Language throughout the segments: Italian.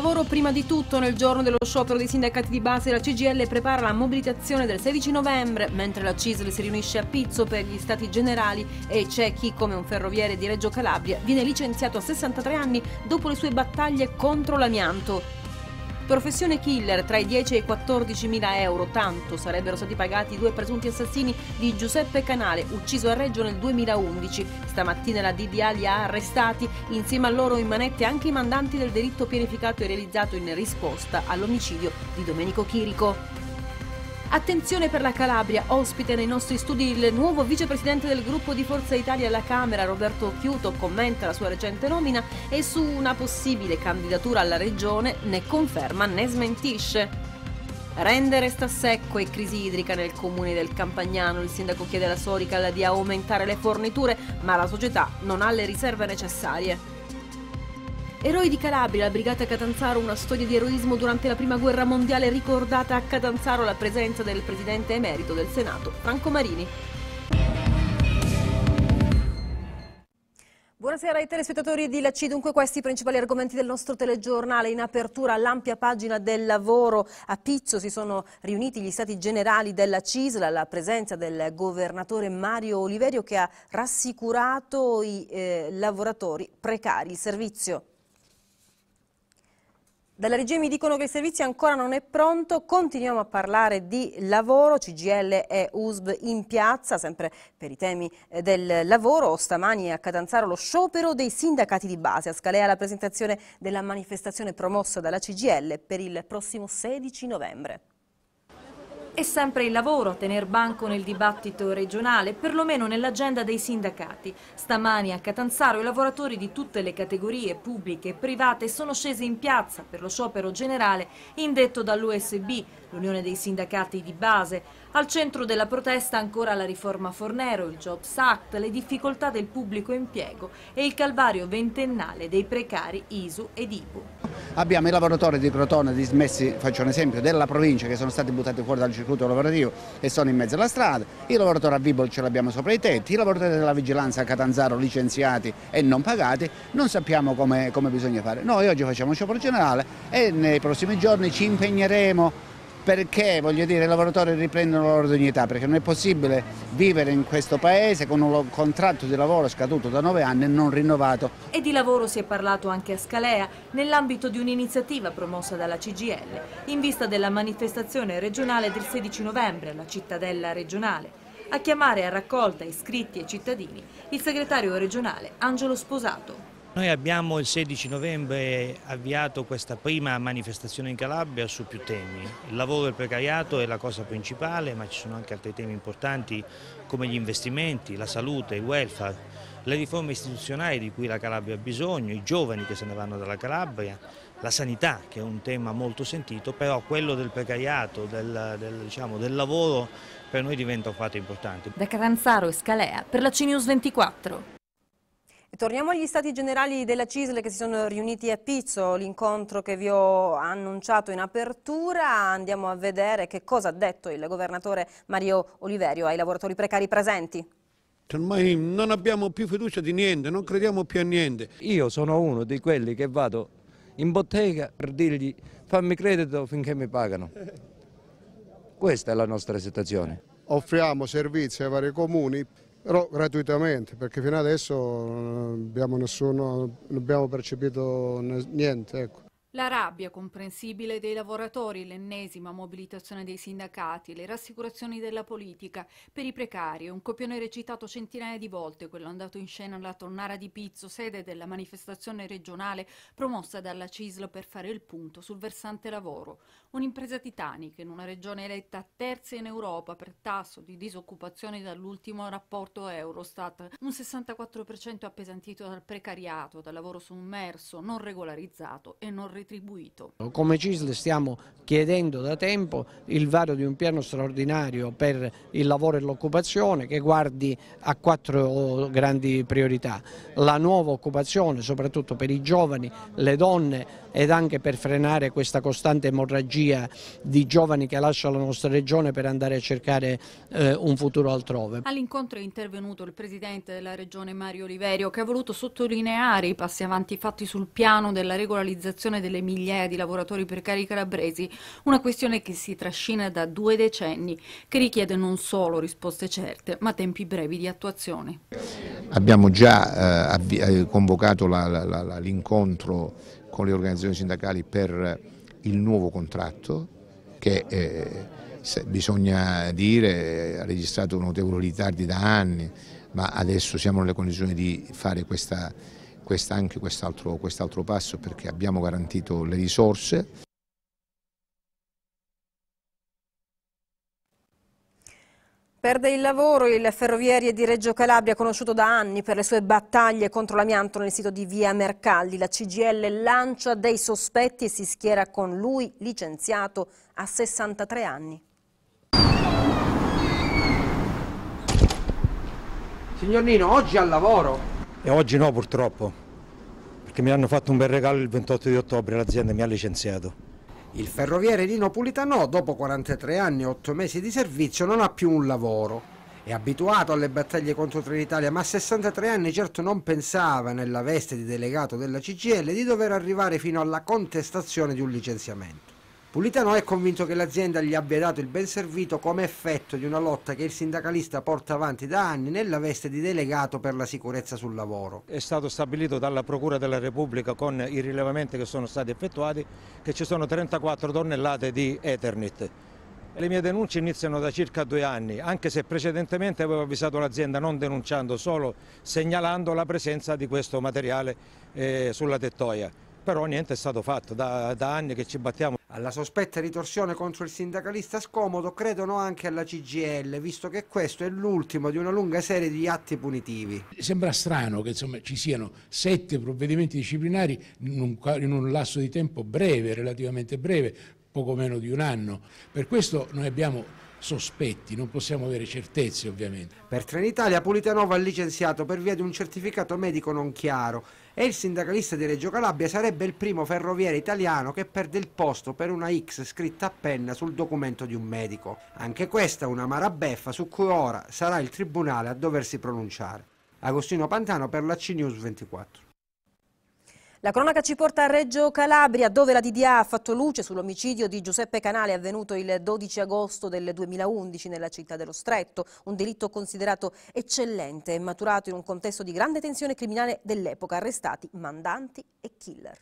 lavoro prima di tutto nel giorno dello sciopero dei sindacati di base la CGL prepara la mobilitazione del 16 novembre, mentre la CISL si riunisce a Pizzo per gli stati generali e c'è chi come un ferroviere di Reggio Calabria viene licenziato a 63 anni dopo le sue battaglie contro l'amianto. Professione killer, tra i 10 e i 14 mila euro, tanto sarebbero stati pagati i due presunti assassini di Giuseppe Canale, ucciso a Reggio nel 2011. Stamattina la DDA li ha arrestati, insieme a loro in manette anche i mandanti del delitto pianificato e realizzato in risposta all'omicidio di Domenico Chirico. Attenzione per la Calabria, ospite nei nostri studi il nuovo vicepresidente del gruppo di Forza Italia alla Camera, Roberto Chiuto, commenta la sua recente nomina e su una possibile candidatura alla regione ne conferma né smentisce. Rendere sta secco e crisi idrica nel comune del Campagnano. Il sindaco chiede alla Sorical di aumentare le forniture, ma la società non ha le riserve necessarie. Eroi di Calabria, la Brigata Catanzaro, una storia di eroismo durante la Prima Guerra Mondiale ricordata a Catanzaro la presenza del presidente emerito del Senato, Franco Marini. Buonasera ai telespettatori di La C. Dunque questi i principali argomenti del nostro telegiornale. In apertura all'ampia pagina del lavoro a Pizzo si sono riuniti gli stati generali della CISL alla presenza del governatore Mario Oliverio che ha rassicurato i eh, lavoratori precari. Il servizio dalla regia mi dicono che il servizio ancora non è pronto, continuiamo a parlare di lavoro, CGL e USB in piazza, sempre per i temi eh, del lavoro, stamani a Catanzaro lo sciopero dei sindacati di base, a Scalea la presentazione della manifestazione promossa dalla CGL per il prossimo 16 novembre. È sempre il lavoro a tener banco nel dibattito regionale, perlomeno nell'agenda dei sindacati. Stamani a Catanzaro i lavoratori di tutte le categorie pubbliche e private sono scesi in piazza per lo sciopero generale indetto dall'USB, l'Unione dei Sindacati di Base. Al centro della protesta ancora la riforma Fornero, il Jobs Act, le difficoltà del pubblico impiego e il calvario ventennale dei precari ISU ed IPU. Abbiamo i lavoratori di Crotone dismessi, faccio un esempio, della provincia che sono stati buttati fuori dal circuito lavorativo e sono in mezzo alla strada, i lavoratori a Vibol ce l'abbiamo sopra i tetti, i lavoratori della vigilanza a Catanzaro licenziati e non pagati, non sappiamo come, come bisogna fare. Noi oggi facciamo sciopero generale e nei prossimi giorni ci impegneremo perché voglio dire, i lavoratori riprendono la loro dignità, perché non è possibile vivere in questo paese con un contratto di lavoro scaduto da nove anni e non rinnovato. E di lavoro si è parlato anche a Scalea, nell'ambito di un'iniziativa promossa dalla CGL, in vista della manifestazione regionale del 16 novembre alla cittadella regionale. A chiamare a raccolta iscritti e cittadini il segretario regionale Angelo Sposato. Noi abbiamo il 16 novembre avviato questa prima manifestazione in Calabria su più temi. Il lavoro e il precariato è la cosa principale, ma ci sono anche altri temi importanti come gli investimenti, la salute, il welfare, le riforme istituzionali di cui la Calabria ha bisogno, i giovani che se ne vanno dalla Calabria, la sanità che è un tema molto sentito, però quello del precariato, del, del, diciamo, del lavoro per noi diventa un fatto importante. Da Caranzaro e Scalea per la CNews 24. Torniamo agli stati generali della CISL che si sono riuniti a Pizzo, l'incontro che vi ho annunciato in apertura, andiamo a vedere che cosa ha detto il governatore Mario Oliverio ai lavoratori precari presenti. Ormai non abbiamo più fiducia di niente, non crediamo più a niente. Io sono uno di quelli che vado in bottega per dirgli fammi credito finché mi pagano. Questa è la nostra situazione. Offriamo servizi ai vari comuni però gratuitamente perché fino adesso non eh, abbiamo, nessuno, non abbiamo percepito niente. Ecco. La rabbia comprensibile dei lavoratori, l'ennesima mobilitazione dei sindacati, le rassicurazioni della politica per i precari, un copione recitato centinaia di volte, quello andato in scena alla Tonnara di Pizzo, sede della manifestazione regionale promossa dalla CISL per fare il punto sul versante lavoro. Un'impresa titanica in una regione eletta terza in Europa per tasso di disoccupazione dall'ultimo rapporto Eurostat, un 64% appesantito dal precariato, dal lavoro sommerso, non regolarizzato e non ritornato retribuito. Come CISL stiamo chiedendo da tempo il vario di un piano straordinario per il lavoro e l'occupazione che guardi a quattro grandi priorità, la nuova occupazione soprattutto per i giovani, le donne, ed anche per frenare questa costante emorragia di giovani che lasciano la nostra regione per andare a cercare eh, un futuro altrove. All'incontro è intervenuto il presidente della regione Mario Oliverio che ha voluto sottolineare i passi avanti fatti sul piano della regolarizzazione delle migliaia di lavoratori precari calabresi, una questione che si trascina da due decenni, che richiede non solo risposte certe, ma tempi brevi di attuazione. Abbiamo già eh, eh convocato l'incontro con le organizzazioni sindacali per il nuovo contratto che eh, bisogna dire ha registrato notevoli ritardi da anni, ma adesso siamo nelle condizioni di fare questa, questa, anche quest'altro quest passo perché abbiamo garantito le risorse. Perde il lavoro il Ferrovieri di Reggio Calabria, conosciuto da anni per le sue battaglie contro l'amianto nel sito di Via Mercalli. La CGL lancia dei sospetti e si schiera con lui, licenziato a 63 anni. Signor Nino, oggi al lavoro? E oggi no purtroppo, perché mi hanno fatto un bel regalo il 28 di ottobre, l'azienda mi ha licenziato. Il ferroviere Nino Pulitano, dopo 43 anni e 8 mesi di servizio, non ha più un lavoro. È abituato alle battaglie contro Trenitalia, ma a 63 anni certo non pensava, nella veste di delegato della CGL, di dover arrivare fino alla contestazione di un licenziamento. Pulitano è convinto che l'azienda gli abbia dato il ben servito come effetto di una lotta che il sindacalista porta avanti da anni nella veste di delegato per la sicurezza sul lavoro. È stato stabilito dalla Procura della Repubblica con i rilevamenti che sono stati effettuati che ci sono 34 tonnellate di Ethernet. Le mie denunce iniziano da circa due anni, anche se precedentemente avevo avvisato l'azienda non denunciando, solo segnalando la presenza di questo materiale eh, sulla tettoia. Però niente è stato fatto, da, da anni che ci battiamo. Alla sospetta ritorsione contro il sindacalista scomodo credono anche alla CGL, visto che questo è l'ultimo di una lunga serie di atti punitivi. Sembra strano che insomma, ci siano sette provvedimenti disciplinari in un, in un lasso di tempo breve, relativamente breve, poco meno di un anno. Per questo noi abbiamo sospetti, non possiamo avere certezze ovviamente. Per Trenitalia Pulitanova ha licenziato per via di un certificato medico non chiaro e il sindacalista di Reggio Calabria sarebbe il primo ferroviere italiano che perde il posto per una X scritta a penna sul documento di un medico. Anche questa una marabeffa su cui ora sarà il tribunale a doversi pronunciare. Agostino Pantano per la CNews 24. La cronaca ci porta a Reggio Calabria, dove la DDA ha fatto luce sull'omicidio di Giuseppe Canale avvenuto il 12 agosto del 2011 nella città dello Stretto, un delitto considerato eccellente e maturato in un contesto di grande tensione criminale dell'epoca, arrestati mandanti e killer.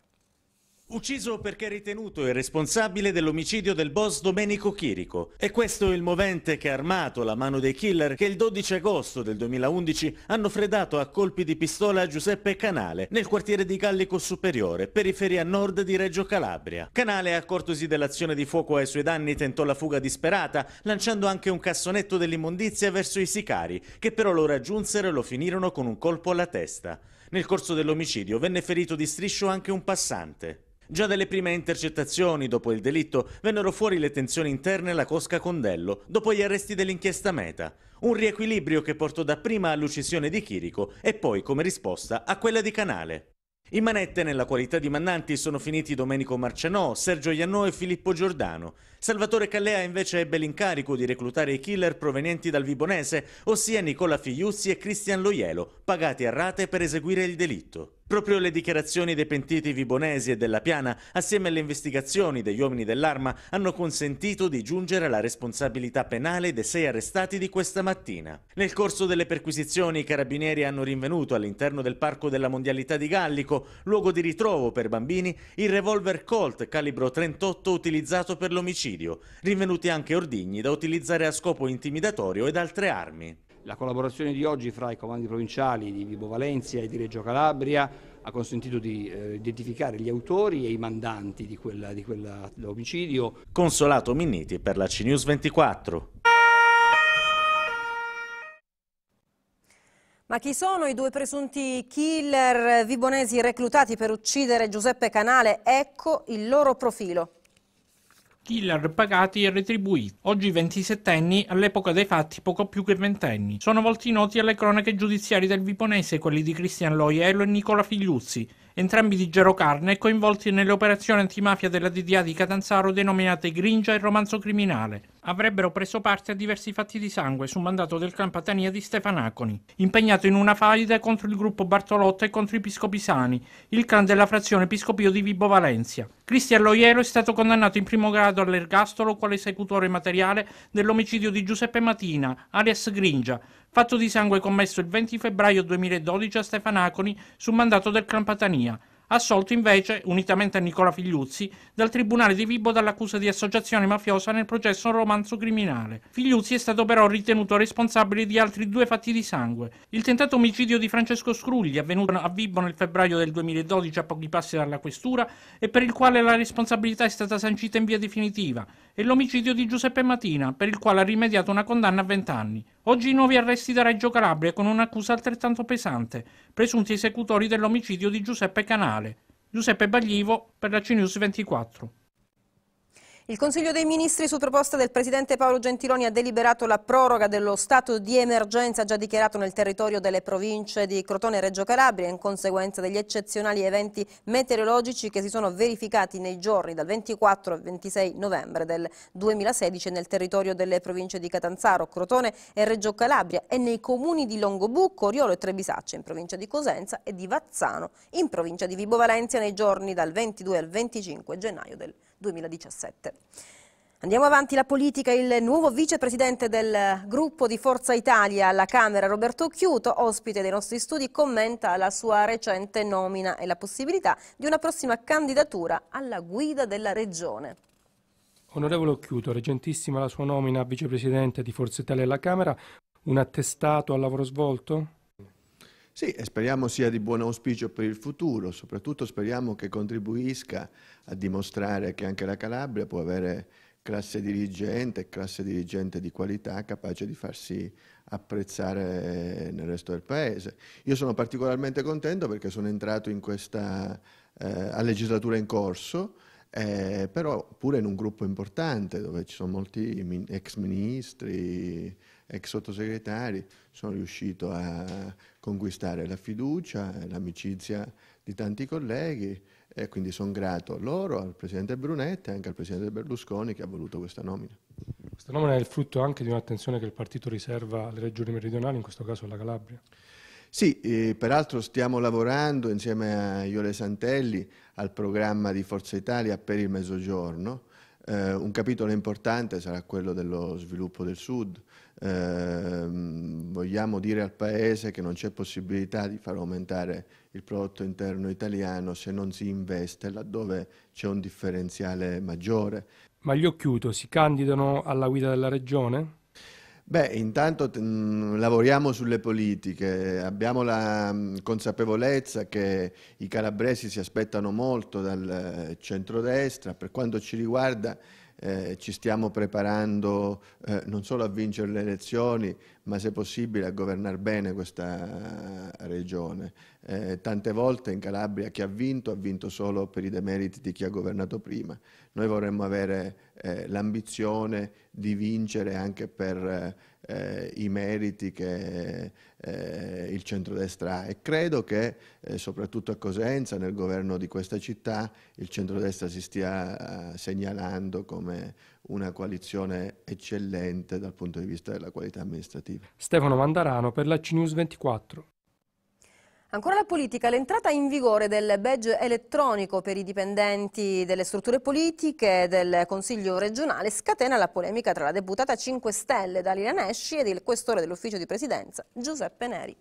Ucciso perché ritenuto il responsabile dell'omicidio del boss Domenico Chirico. E questo è il movente che ha armato la mano dei killer che il 12 agosto del 2011 hanno freddato a colpi di pistola Giuseppe Canale nel quartiere di Gallico Superiore, periferia nord di Reggio Calabria. Canale, accortosi dell'azione di fuoco ai suoi danni, tentò la fuga disperata, lanciando anche un cassonetto dell'immondizia verso i sicari, che però lo raggiunsero e lo finirono con un colpo alla testa. Nel corso dell'omicidio venne ferito di striscio anche un passante. Già dalle prime intercettazioni dopo il delitto vennero fuori le tensioni interne alla Cosca Condello, dopo gli arresti dell'inchiesta Meta, un riequilibrio che portò dapprima all'uccisione di Chirico e poi come risposta a quella di Canale. In manette nella qualità di mannanti sono finiti Domenico Marcianò, Sergio Iannò e Filippo Giordano. Salvatore Callea invece ebbe l'incarico di reclutare i killer provenienti dal Vibonese, ossia Nicola Figliuzzi e Cristian Loielo, pagati a rate per eseguire il delitto. Proprio le dichiarazioni dei pentiti vibonesi e della Piana, assieme alle investigazioni degli uomini dell'arma, hanno consentito di giungere alla responsabilità penale dei sei arrestati di questa mattina. Nel corso delle perquisizioni i carabinieri hanno rinvenuto all'interno del Parco della Mondialità di Gallico, luogo di ritrovo per bambini, il revolver Colt calibro 38 utilizzato per l'omicidio, rinvenuti anche ordigni da utilizzare a scopo intimidatorio ed altre armi. La collaborazione di oggi fra i comandi provinciali di Vibo Valencia e di Reggio Calabria ha consentito di eh, identificare gli autori e i mandanti di, quella, di quell'omicidio. Consolato Minniti per la CNews 24. Ma chi sono i due presunti killer vibonesi reclutati per uccidere Giuseppe Canale? Ecco il loro profilo. Killer pagati e retribuiti. Oggi 27 anni, all'epoca dei fatti poco più che ventenni. Sono volti noti alle cronache giudiziarie del Viponese quelli di Christian Loiello e Nicola Figliuzzi, entrambi di Gerocarne, coinvolti nelle operazioni antimafia della DDA di Catanzaro denominate Gringia e Romanzo Criminale. Avrebbero preso parte a diversi fatti di sangue su mandato del clan Patania di Stefanaconi, impegnato in una faida contro il gruppo Bartolotto e contro i Piscopisani, il clan della frazione Episcopio di Vibo Valencia. Cristian Loiero è stato condannato in primo grado all'ergastolo quale esecutore materiale dell'omicidio di Giuseppe Matina, alias Gringia, fatto di sangue commesso il 20 febbraio 2012 a Stefanaconi su mandato del Clan Patania, assolto invece, unitamente a Nicola Figliuzzi, dal Tribunale di Vibo dall'accusa di associazione mafiosa nel processo romanzo criminale. Figliuzzi è stato però ritenuto responsabile di altri due fatti di sangue. Il tentato omicidio di Francesco Scrugli, avvenuto a Vibo nel febbraio del 2012 a pochi passi dalla questura e per il quale la responsabilità è stata sancita in via definitiva, e l'omicidio di Giuseppe Matina, per il quale ha rimediato una condanna a 20 anni. Oggi i nuovi arresti da Reggio Calabria con un'accusa altrettanto pesante, presunti esecutori dell'omicidio di Giuseppe Canale. Giuseppe Baglivo per la CNews 24. Il Consiglio dei Ministri su proposta del Presidente Paolo Gentiloni ha deliberato la proroga dello stato di emergenza già dichiarato nel territorio delle province di Crotone e Reggio Calabria in conseguenza degli eccezionali eventi meteorologici che si sono verificati nei giorni dal 24 al 26 novembre del 2016 nel territorio delle province di Catanzaro, Crotone e Reggio Calabria e nei comuni di Longobucco, Oriolo e Trebisaccia in provincia di Cosenza e di Vazzano in provincia di Vibo Valentia nei giorni dal 22 al 25 gennaio del 2016. 2017. Andiamo avanti la politica, il nuovo vicepresidente del gruppo di Forza Italia alla Camera, Roberto Chiuto, ospite dei nostri studi, commenta la sua recente nomina e la possibilità di una prossima candidatura alla guida della Regione. Onorevole Occhiuto, recentissima la sua nomina a vicepresidente di Forza Italia alla Camera, un attestato al lavoro svolto? Sì, e speriamo sia di buon auspicio per il futuro, soprattutto speriamo che contribuisca a dimostrare che anche la Calabria può avere classe dirigente, classe dirigente di qualità capace di farsi apprezzare nel resto del paese. Io sono particolarmente contento perché sono entrato in questa eh, legislatura in corso, eh, però pure in un gruppo importante dove ci sono molti ex ministri, ex sottosegretari, sono riuscito a conquistare la fiducia, e l'amicizia di tanti colleghi e quindi sono grato a loro, al Presidente Brunetti e anche al Presidente Berlusconi che ha voluto questa nomina. Questa nomina è il frutto anche di un'attenzione che il partito riserva alle regioni meridionali, in questo caso alla Calabria. Sì, eh, peraltro stiamo lavorando insieme a Iole Santelli al programma di Forza Italia per il Mezzogiorno, eh, un capitolo importante sarà quello dello sviluppo del Sud. Eh, vogliamo dire al Paese che non c'è possibilità di far aumentare il prodotto interno italiano se non si investe laddove c'è un differenziale maggiore. Ma gli occhiuto si candidano alla guida della regione? Beh, intanto mh, mm, lavoriamo sulle politiche, abbiamo la mh, mm, consapevolezza che i calabresi si aspettano molto dal eh, centrodestra, per quanto ci riguarda eh, ci stiamo preparando eh, non solo a vincere le elezioni, ma se possibile a governare bene questa regione. Eh, tante volte in Calabria chi ha vinto ha vinto solo per i demeriti di chi ha governato prima. Noi vorremmo avere eh, l'ambizione di vincere anche per eh, eh, i meriti che eh, il centrodestra ha e credo che eh, soprattutto a Cosenza, nel governo di questa città, il centrodestra si stia eh, segnalando come una coalizione eccellente dal punto di vista della qualità amministrativa. Stefano Mandarano per la CNews 24. Ancora la politica, l'entrata in vigore del badge elettronico per i dipendenti delle strutture politiche del Consiglio regionale scatena la polemica tra la deputata 5 Stelle Dalila Nesci ed il questore dell'ufficio di presidenza Giuseppe Neri.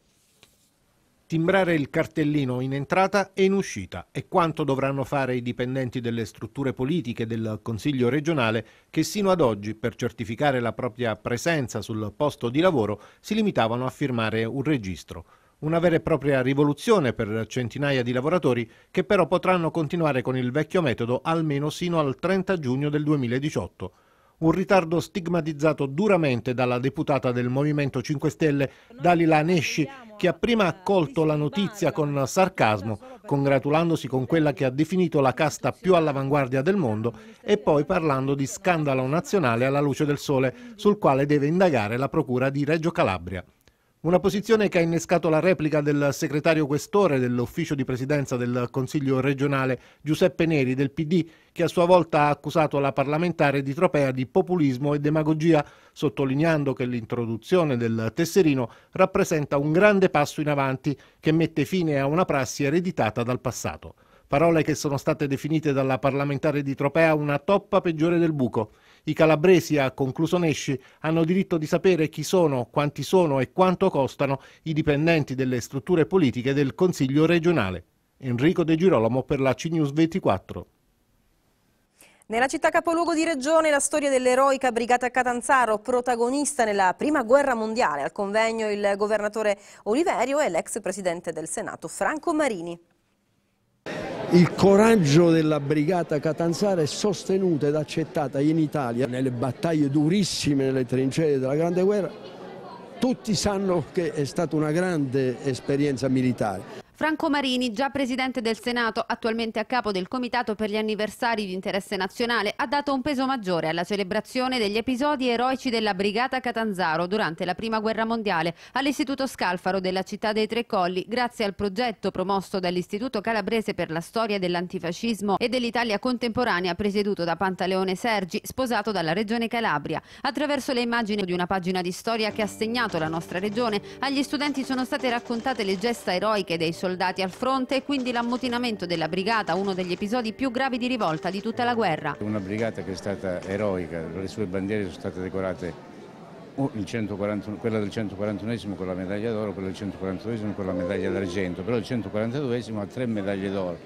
Timbrare il cartellino in entrata e in uscita è quanto dovranno fare i dipendenti delle strutture politiche del Consiglio regionale che sino ad oggi per certificare la propria presenza sul posto di lavoro si limitavano a firmare un registro. Una vera e propria rivoluzione per centinaia di lavoratori che però potranno continuare con il vecchio metodo almeno sino al 30 giugno del 2018. Un ritardo stigmatizzato duramente dalla deputata del Movimento 5 Stelle Dalila Nesci che ha prima accolto la notizia con sarcasmo, congratulandosi con quella che ha definito la casta più all'avanguardia del mondo e poi parlando di scandalo nazionale alla luce del sole, sul quale deve indagare la Procura di Reggio Calabria. Una posizione che ha innescato la replica del segretario questore dell'ufficio di presidenza del Consiglio regionale Giuseppe Neri del PD, che a sua volta ha accusato la parlamentare di tropea di populismo e demagogia, sottolineando che l'introduzione del tesserino rappresenta un grande passo in avanti che mette fine a una prassi ereditata dal passato. Parole che sono state definite dalla parlamentare di Tropea una toppa peggiore del buco. I calabresi, ha concluso Nesci, hanno diritto di sapere chi sono, quanti sono e quanto costano i dipendenti delle strutture politiche del Consiglio regionale. Enrico De Girolamo per la CNews 24. Nella città capoluogo di Regione la storia dell'eroica Brigata Catanzaro, protagonista nella Prima Guerra Mondiale. Al convegno il governatore Oliverio e l'ex presidente del Senato Franco Marini. Il coraggio della brigata Catanzara è sostenuta ed accettata in Italia nelle battaglie durissime nelle trincee della Grande Guerra. Tutti sanno che è stata una grande esperienza militare. Franco Marini, già presidente del Senato, attualmente a capo del Comitato per gli anniversari di interesse nazionale, ha dato un peso maggiore alla celebrazione degli episodi eroici della Brigata Catanzaro durante la Prima Guerra Mondiale all'Istituto Scalfaro della città dei Tre Colli, grazie al progetto promosso dall'Istituto Calabrese per la storia dell'antifascismo e dell'Italia contemporanea presieduto da Pantaleone Sergi, sposato dalla Regione Calabria. Attraverso le immagini di una pagina di storia che ha segnato la nostra regione, agli studenti sono state raccontate le gesta eroiche dei soldati soldati al fronte e quindi l'ammutinamento della brigata, uno degli episodi più gravi di rivolta di tutta la guerra. Una brigata che è stata eroica, le sue bandiere sono state decorate quella del 141 con la medaglia d'oro, quella del 142 con la medaglia d'argento, però il 142 ha tre medaglie d'oro,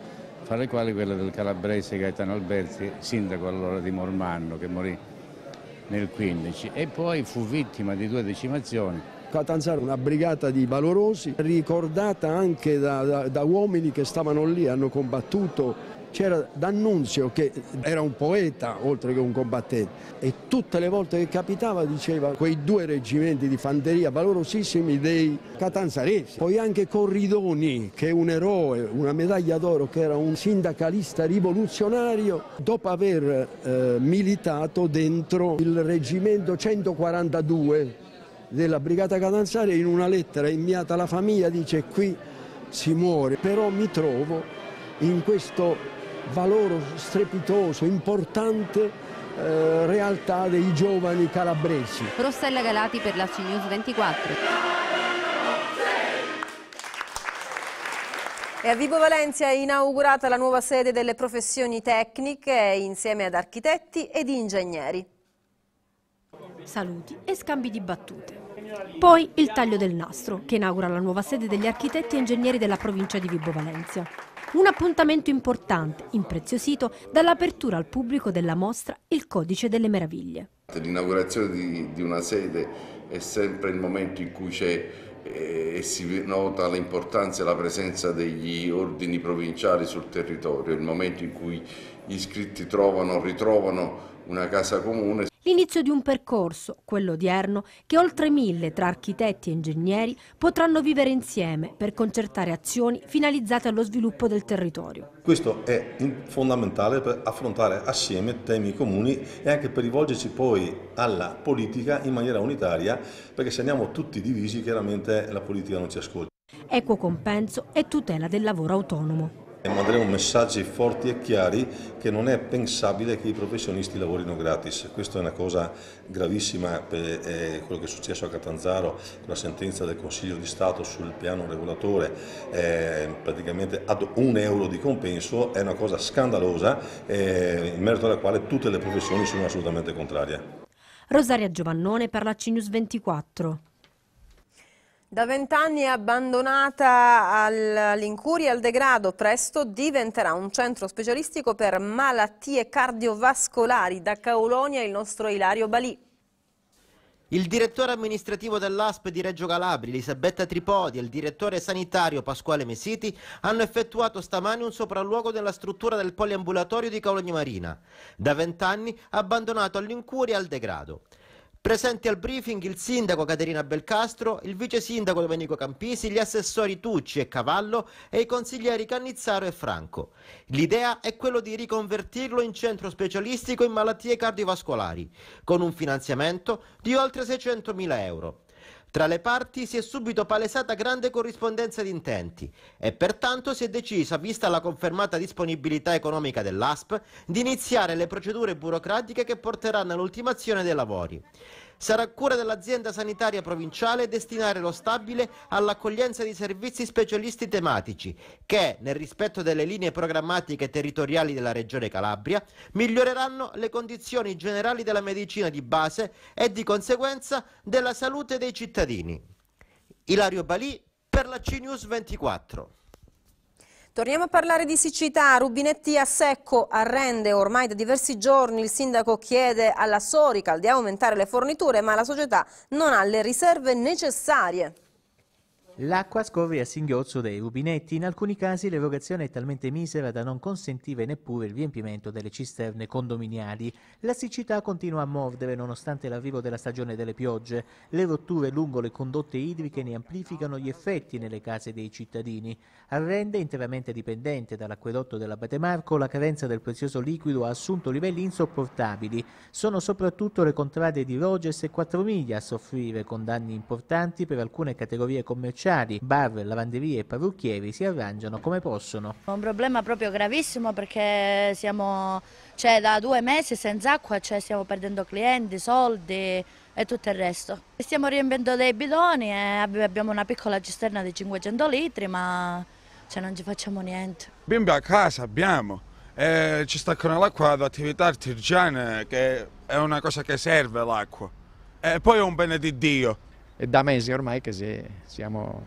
fra le quali quella del calabrese Gaetano Alberti, sindaco allora di Mormanno che morì nel 15 e poi fu vittima di due decimazioni Catanzaro, una brigata di valorosi, ricordata anche da, da, da uomini che stavano lì, hanno combattuto. C'era D'Annunzio che era un poeta oltre che un combattente e tutte le volte che capitava diceva quei due reggimenti di fanteria valorosissimi dei catanzaresi. Poi anche Corridoni che è un eroe, una medaglia d'oro, che era un sindacalista rivoluzionario dopo aver eh, militato dentro il reggimento 142 della Brigata Catanzare in una lettera inviata alla famiglia dice qui si muore, però mi trovo in questo valore strepitoso, importante eh, realtà dei giovani calabresi. Rossella Galati per la CNews 24. E a Vibo Valencia è inaugurata la nuova sede delle professioni tecniche insieme ad architetti ed ingegneri. Saluti e scambi di battute. Poi il taglio del nastro, che inaugura la nuova sede degli architetti e ingegneri della provincia di Vibo Valencia. Un appuntamento importante, impreziosito dall'apertura al pubblico della mostra Il Codice delle Meraviglie. L'inaugurazione di, di, una sede è sempre il momento in cui c'è eh, e si nota l'importanza e la presenza degli ordini provinciali sul territorio, il momento in cui gli iscritti trovano, ritrovano una casa comune L'inizio di un percorso, quello odierno, che oltre mille tra architetti e ingegneri potranno vivere insieme per concertare azioni finalizzate allo sviluppo del territorio. Questo è fondamentale per affrontare assieme temi comuni e anche per rivolgerci poi alla politica in maniera unitaria, perché se andiamo tutti divisi chiaramente la politica non ci ascolta. Equo compenso e tutela del lavoro autonomo. Manderemo messaggi forti e chiari che non è pensabile che i professionisti lavorino gratis. Questa è una cosa gravissima per eh, quello che è successo a Catanzaro con la sentenza del Consiglio di Stato sul piano regolatore, eh, praticamente ad un euro di compenso, è una cosa scandalosa eh, in merito alla quale tutte le professioni sono assolutamente contrarie. Rosaria Giovannone per la CNews 24. Da vent'anni abbandonata all'incuria e al degrado, presto diventerà un centro specialistico per malattie cardiovascolari. Da Caulonia il nostro Ilario Balì. Il direttore amministrativo dell'ASP di Reggio Calabria, Elisabetta Tripodi, e il direttore sanitario Pasquale Mesiti hanno effettuato stamani un sopralluogo nella struttura del poliambulatorio di Colonia Marina, da vent'anni abbandonato all'incuria e al degrado. Presenti al briefing il sindaco Caterina Belcastro, il vice sindaco Domenico Campisi, gli assessori Tucci e Cavallo e i consiglieri Cannizzaro e Franco. L'idea è quella di riconvertirlo in centro specialistico in malattie cardiovascolari, con un finanziamento di oltre 600.000 euro. Tra le parti si è subito palesata grande corrispondenza di intenti e pertanto si è deciso, vista la confermata disponibilità economica dell'ASP, di iniziare le procedure burocratiche che porteranno all'ultimazione dei lavori. Sarà cura dell'azienda sanitaria provinciale destinare lo stabile all'accoglienza di servizi specialisti tematici che, nel rispetto delle linee programmatiche territoriali della Regione Calabria, miglioreranno le condizioni generali della medicina di base e di conseguenza della salute dei cittadini. Ilario Balì per la CNews 24. Torniamo a parlare di siccità, rubinetti a secco, arrende ormai da diversi giorni, il sindaco chiede alla Sorical di aumentare le forniture ma la società non ha le riserve necessarie. L'acqua scorre a singhiozzo dei rubinetti, in alcuni casi l'erogazione è talmente misera da non consentire neppure il riempimento delle cisterne condominiali. La siccità continua a mordere nonostante l'arrivo della stagione delle piogge. Le rotture lungo le condotte idriche ne amplificano gli effetti nelle case dei cittadini. Arrende interamente dipendente dall'acquedotto dell'Abate Marco, la carenza del prezioso liquido ha assunto livelli insopportabili. Sono soprattutto le contrade di Rogers e Quattromiglia a soffrire con danni importanti per alcune categorie commerciali commerciali, bar, lavanderie e parrucchieri si arrangiano come possono. È un problema proprio gravissimo perché siamo cioè, da due mesi senza acqua, cioè, stiamo perdendo clienti, soldi e tutto il resto. Stiamo riempiendo dei bidoni e abbiamo una piccola cisterna di 500 litri ma cioè, non ci facciamo niente. Bimbi a casa abbiamo, eh, ci staccano l'acqua ad attività artigiane che è una cosa che serve l'acqua. E poi è un bene di Dio è da mesi ormai che siamo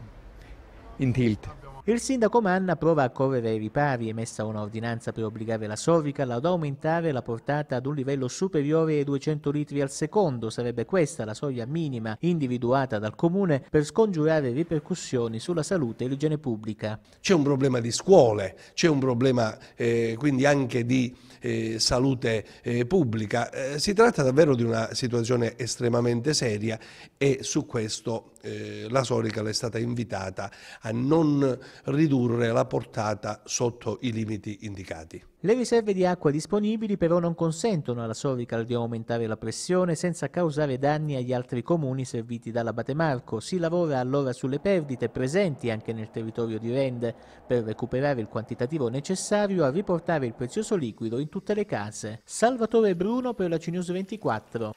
in tilt. Il sindaco Manna prova a correre ai ripari, emessa un'ordinanza per obbligare la Sovical ad aumentare la portata ad un livello superiore ai 200 litri al secondo, sarebbe questa la soglia minima individuata dal comune per scongiurare ripercussioni sulla salute e l'igiene pubblica. C'è un problema di scuole, c'è un problema eh, quindi anche di eh, salute eh, pubblica, eh, si tratta davvero di una situazione estremamente seria e su questo eh, la Sorical è stata invitata a non ridurre la portata sotto i limiti indicati. Le riserve di acqua disponibili però non consentono alla Sorical di aumentare la pressione senza causare danni agli altri comuni serviti dalla Batemarco. Si lavora allora sulle perdite presenti anche nel territorio di Rende per recuperare il quantitativo necessario a riportare il prezioso liquido in tutte le case. Salvatore Bruno per la CNews 24.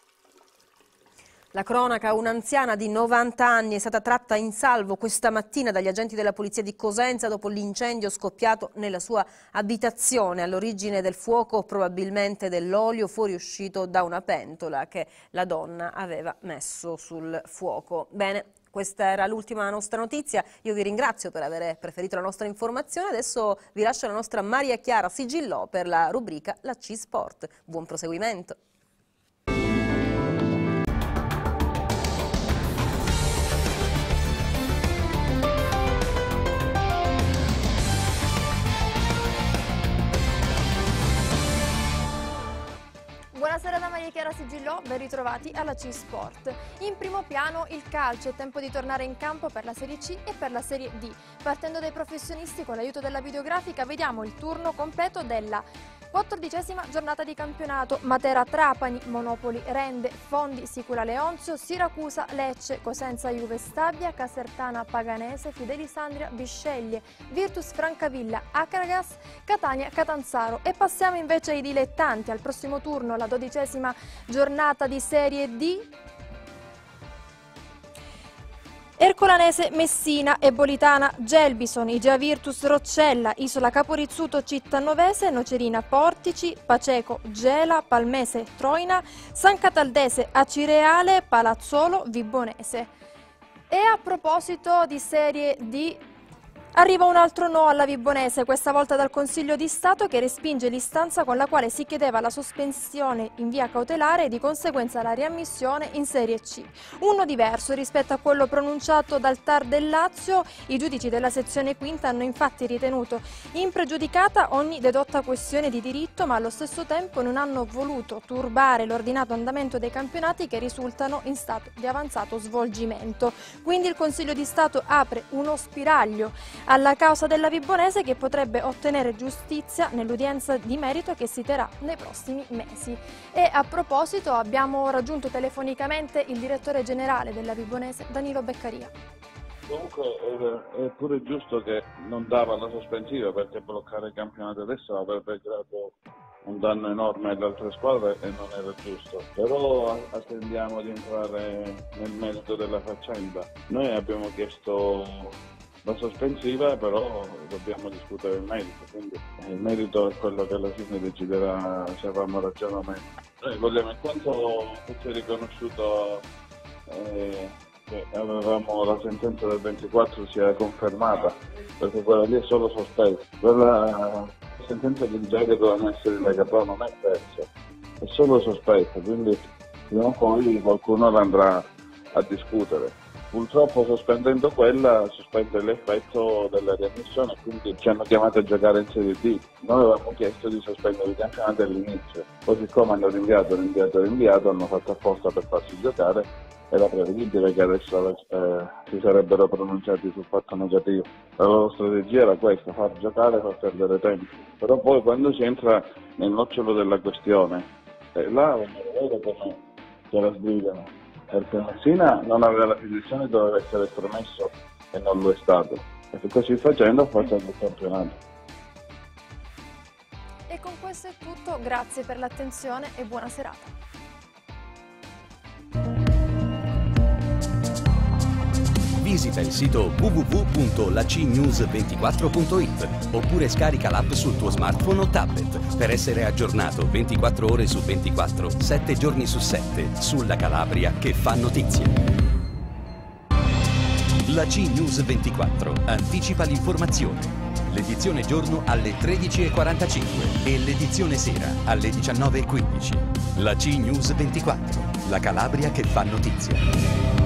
La cronaca, un'anziana di 90 anni è stata tratta in salvo questa mattina dagli agenti della polizia di Cosenza dopo l'incendio scoppiato nella sua abitazione. All'origine del fuoco probabilmente dell'olio fuoriuscito da una pentola che la donna aveva messo sul fuoco. Bene, questa era l'ultima nostra notizia. Io vi ringrazio per aver preferito la nostra informazione. Adesso vi lascio la nostra Maria Chiara Sigillò per la rubrica La C-Sport. Buon proseguimento. di Chiara Sigillò, ben ritrovati alla C-Sport. In primo piano il calcio, è tempo di tornare in campo per la Serie C e per la Serie D. Partendo dai professionisti con l'aiuto della videografica vediamo il turno completo della Quattordicesima giornata di campionato, Matera Trapani, Monopoli Rende, Fondi Sicula Leonzio, Siracusa Lecce, Cosenza Juve Stabia, Casertana Paganese, Fidelisandria Bisceglie, Virtus Francavilla, Acragas, Catania Catanzaro. E passiamo invece ai dilettanti, al prossimo turno la dodicesima giornata di Serie D. Ercolanese Messina e Bolitana Gelbison, Igea Virtus Roccella, Isola Caporizzuto Cittanovese, Nocerina Portici, Paceco Gela, Palmese Troina, San Cataldese Acireale, Palazzolo Vibonese. E a proposito di Serie D, Arriva un altro no alla Vibonese, questa volta dal Consiglio di Stato che respinge l'istanza con la quale si chiedeva la sospensione in via cautelare e di conseguenza la riammissione in Serie C. Uno diverso rispetto a quello pronunciato dal TAR del Lazio, i giudici della sezione quinta hanno infatti ritenuto impregiudicata ogni dedotta questione di diritto ma allo stesso tempo non hanno voluto turbare l'ordinato andamento dei campionati che risultano in stato di avanzato svolgimento. Quindi il Consiglio di Stato apre uno spiraglio alla causa della Vibonese che potrebbe ottenere giustizia nell'udienza di merito che si terrà nei prossimi mesi. E a proposito abbiamo raggiunto telefonicamente il direttore generale della Vibonese, Danilo Beccaria. Comunque eh, è pure giusto che non dava la sospensiva perché bloccare il campionato adesso avrebbe creato un danno enorme alle altre squadre e non era giusto. Però attendiamo di entrare nel merito della faccenda. Noi abbiamo chiesto la sospensiva però dobbiamo discutere il merito, quindi il merito è quello che alla fine deciderà se avranno ragione o meno. Noi vogliamo intanto che è riconosciuto eh, che avevamo la sentenza del 24 sia confermata, perché quella lì è solo sospesa. Quella sentenza di già che dovevamo essere Lega Pro non è persa, è solo sospesa, quindi prima o poi qualcuno la andrà a discutere. Purtroppo sospendendo quella sospende l'effetto della riammissione, quindi ci hanno chiamato a giocare in Serie D. Noi avevamo chiesto di sospendere il campionato all'inizio, poi siccome hanno rinviato, rinviato, rinviato, hanno fatto apposta per farsi giocare, era prevedibile che adesso eh, si sarebbero pronunciati sul fatto negativo. La loro strategia era questa, far giocare, far perdere tempo. Però poi quando si entra nel nocciolo della questione, eh, là non vedo come se la sbrigano perché Messina non aveva la posizione doveva essere promesso e non lo è stato. E così facendo forza il campionato. E con questo è tutto, grazie per l'attenzione e buona serata. Visita il sito www.lacnews24.it oppure scarica l'app sul tuo smartphone o tablet per essere aggiornato 24 ore su 24, 7 giorni su 7, sulla Calabria che fa notizie. La C-News 24 anticipa l'informazione. L'edizione giorno alle 13.45 e l'edizione sera alle 19.15. La C-News 24, la Calabria che fa notizia.